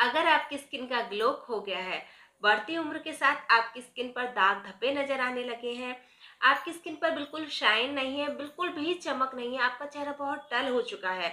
अगर आपकी स्किन का ग्लो हो गया है बढ़ती उम्र के साथ आपकी स्किन पर दाग धब्बे नजर आने लगे हैं आपकी स्किन पर बिल्कुल शाइन नहीं है बिल्कुल भी चमक नहीं है आपका चेहरा बहुत डल हो चुका है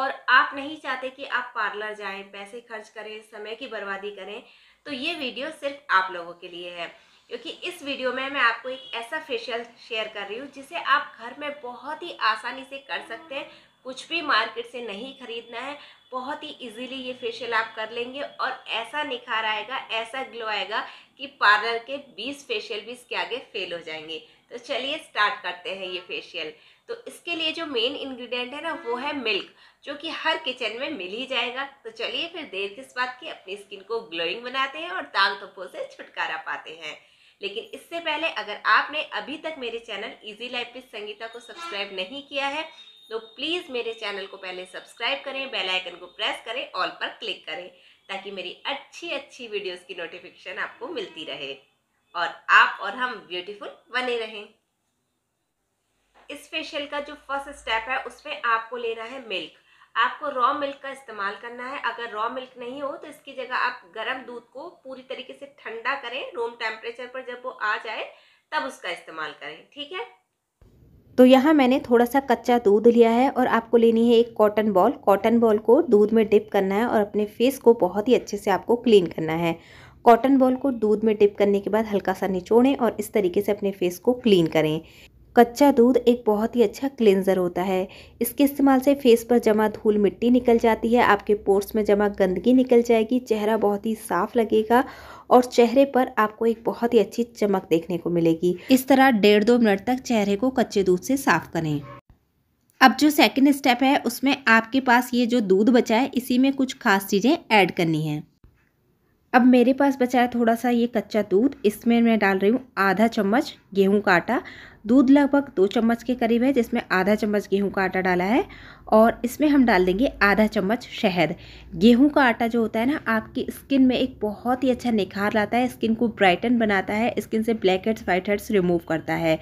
और आप नहीं चाहते कि आप पार्लर जाएं पैसे खर्च करें समय की बर्बादी करें तो ये वीडियो सिर्फ आप लोगों के लिए है क्योंकि इस वीडियो में मैं आपको एक ऐसा फेशियल शेयर कर रही हूँ जिसे आप घर में बहुत ही आसानी से कर सकते हैं कुछ भी मार्केट से नहीं खरीदना है बहुत ही इजीली ये फेशियल आप कर लेंगे और ऐसा निखार आएगा ऐसा ग्लो आएगा कि पार्लर के 20 फेशियल भी इसके आगे फेल हो जाएंगे तो चलिए स्टार्ट करते हैं ये फेशियल तो इसके लिए जो मेन इंग्रेडिएंट है ना वो है मिल्क जो कि हर किचन में मिल ही जाएगा तो चलिए फिर देर किस बात की अपनी स्किन को ग्लोइंग बनाते हैं और दाग धब्बों से छुटकारा पाते हैं लेकिन इससे पहले अगर आपने अभी तक मेरे channel easy life with Sangeeta को सब्सक्राइब नहीं किया है तो प्लीज़ मेरे चैनल को पहले सब्सक्राइब करें बेल आइकन को प्रेस करें ऑल पर क्लिक करें ताकि मेरी अच्छी अच्छी वीडियोस की नोटिफिकेशन आपको मिलती रहे और आप और हम ब्यूटीफुल बने रहें इस फेशियल का जो फर्स्ट स्टेप है उसमें आपको लेना है मिल्क आपको रॉ मिल्क का इस्तेमाल करना है अगर रॉ मिल्क नहीं हो तो इसकी जगह आप गर्म दूध को पूरी तरीके से ठंडा करें रूम टेम्परेचर पर जब वो आ जाए तब उसका इस्तेमाल करें ठीक है तो यहाँ मैंने थोड़ा सा कच्चा दूध लिया है और आपको लेनी है एक कॉटन बॉल कॉटन बॉल को दूध में डिप करना है और अपने फेस को बहुत ही अच्छे से आपको क्लीन करना है कॉटन बॉल को दूध में डिप करने के बाद हल्का सा निचोड़ें और इस तरीके से अपने फेस को क्लीन करें कच्चा दूध एक बहुत ही अच्छा क्लेंजर होता है इसके इस्तेमाल से फेस पर जमा धूल मिट्टी निकल जाती है आपके पोर्स में जमा गंदगी निकल जाएगी चेहरा बहुत ही साफ लगेगा और चेहरे पर आपको एक बहुत ही अच्छी चमक देखने को मिलेगी इस तरह डेढ़ दो मिनट तक चेहरे को कच्चे दूध से साफ करें अब जो सेकेंड स्टेप है उसमें आपके पास ये जो दूध बचा है इसी में कुछ खास चीज़ें ऐड करनी है अब मेरे पास बचा है थोड़ा सा ये कच्चा दूध इसमें मैं डाल रही हूँ आधा चम्मच गेहूं का आटा दूध लगभग दो चम्मच के करीब है जिसमें आधा चम्मच गेहूं का आटा डाला है और इसमें हम डाल देंगे आधा चम्मच शहद गेहूं का आटा जो होता है ना आपकी स्किन में एक बहुत ही अच्छा निखार लाता है स्किन को ब्राइटन बनाता है स्किन से blackheads whiteheads remove करता है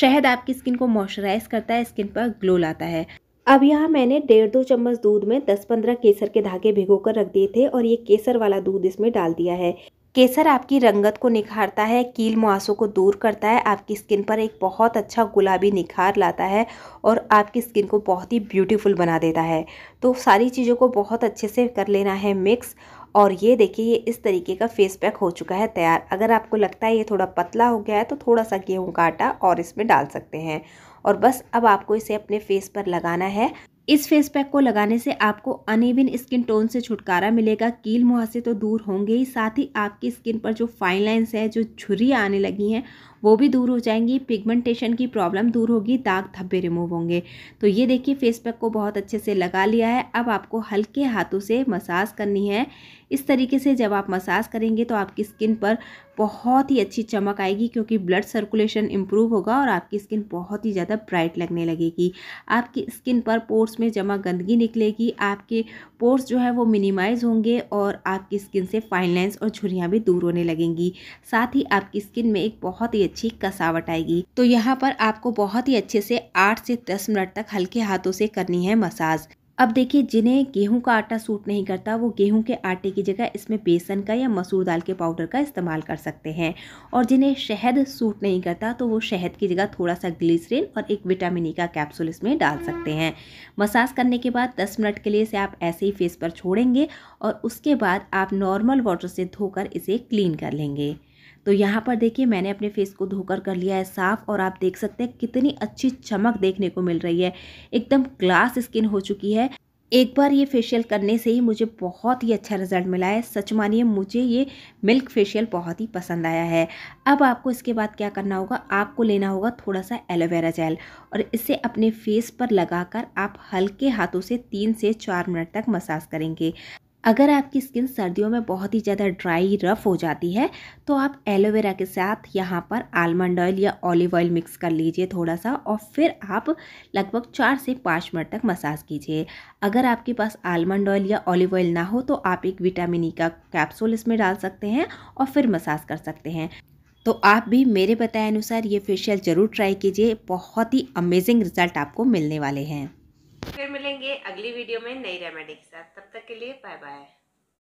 शहद आपकी स्किन को मॉइस्चराइज करता है स्किन पर ग्लो लाता है अब यहाँ मैंने डेढ़ दो चम्मच दूध में दस पंद्रह केसर के धागे भिगो कर रख दिए थे और ये केसर वाला दूध इसमें डाल दिया है केसर आपकी रंगत को निखारता है कील मुआसों को दूर करता है आपकी स्किन पर एक बहुत अच्छा गुलाबी निखार लाता है और आपकी स्किन को बहुत ही ब्यूटीफुल बना देता है तो सारी चीज़ों को बहुत अच्छे से कर लेना है मिक्स और ये देखिए ये इस तरीके का फेस पैक हो चुका है तैयार अगर आपको लगता है ये थोड़ा पतला हो गया है तो थोड़ा सा गेहूँ का आटा और इसमें डाल सकते हैं और बस अब आपको इसे अपने फेस पर लगाना है इस फेस पैक को लगाने से आपको अनइवन स्किन टोन से छुटकारा मिलेगा कील मुहासे तो दूर होंगे ही साथ ही आपकी स्किन पर जो फाइन लाइन्स है जो झुरी आने लगी हैं वो भी दूर हो जाएंगी पिगमेंटेशन की प्रॉब्लम दूर होगी दाग धब्बे रिमूव होंगे तो ये देखिए फेस पैक को बहुत अच्छे से लगा लिया है अब आपको हल्के हाथों से मसाज करनी है इस तरीके से जब आप मसाज करेंगे तो आपकी स्किन पर बहुत ही अच्छी चमक आएगी क्योंकि ब्लड सर्कुलेशन इम्प्रूव होगा और आपकी स्किन बहुत ही ज़्यादा ब्राइट लगने लगेगी आपकी स्किन पर पोर्स में जमा गंदगी निकलेगी आपके पोर्स जो है वो मिनिमाइज होंगे और आपकी स्किन से फाइन लाइन्स और झुरियाँ भी दूर होने लगेंगी साथ ही आपकी स्किन में एक बहुत ही अच्छी कसावट आएगी तो यहाँ पर आपको बहुत ही अच्छे से आठ से दस मिनट तक हल्के हाथों से करनी है मसाज अब देखिए जिन्हें गेहूं का आटा सूट नहीं करता वो गेहूं के आटे की जगह इसमें बेसन का या मसूर दाल के पाउडर का इस्तेमाल कर सकते हैं और जिन्हें शहद सूट नहीं करता तो वो शहद की जगह थोड़ा सा ग्लिसरीन और एक विटामिन ई का कैप्सूल इसमें डाल सकते हैं मसाज करने के बाद 10 मिनट के लिए इसे आप ऐसे ही फेस पर छोड़ेंगे और उसके बाद आप नॉर्मल वाटर से धोकर इसे क्लीन कर लेंगे तो यहाँ पर देखिए मैंने अपने फेस को धोकर कर लिया है साफ़ और आप देख सकते हैं कितनी अच्छी चमक देखने को मिल रही है एकदम ग्लास स्किन हो चुकी है एक बार ये फेशियल करने से ही मुझे बहुत ही अच्छा रिजल्ट मिला है सच मानिए मुझे ये मिल्क फेशियल बहुत ही पसंद आया है अब आपको इसके बाद क्या करना होगा आपको लेना होगा थोड़ा सा एलोवेरा जेल और इसे अपने फेस पर लगाकर आप हल्के हाथों से तीन से चार मिनट तक मसाज करेंगे अगर आपकी स्किन सर्दियों में बहुत ही ज़्यादा ड्राई रफ हो जाती है तो आप एलोवेरा के साथ यहाँ पर आलमंड ऑयल या ऑलिव ऑयल मिक्स कर लीजिए थोड़ा सा और फिर आप लगभग चार से पाँच मिनट तक मसाज कीजिए अगर आपके पास आलमंड ऑयल या ऑलिव ऑयल ना हो तो आप एक विटामिन ई का कैप्सूल इसमें डाल सकते हैं और फिर मसाज कर सकते हैं तो आप भी मेरे बताए अनुसार ये फेशियल ज़रूर ट्राई कीजिए बहुत ही अमेजिंग रिज़ल्ट आपको मिलने वाले हैं मिलेंगे अगली वीडियो में नई रेमेडी के साथ तब तक के लिए बाय बाय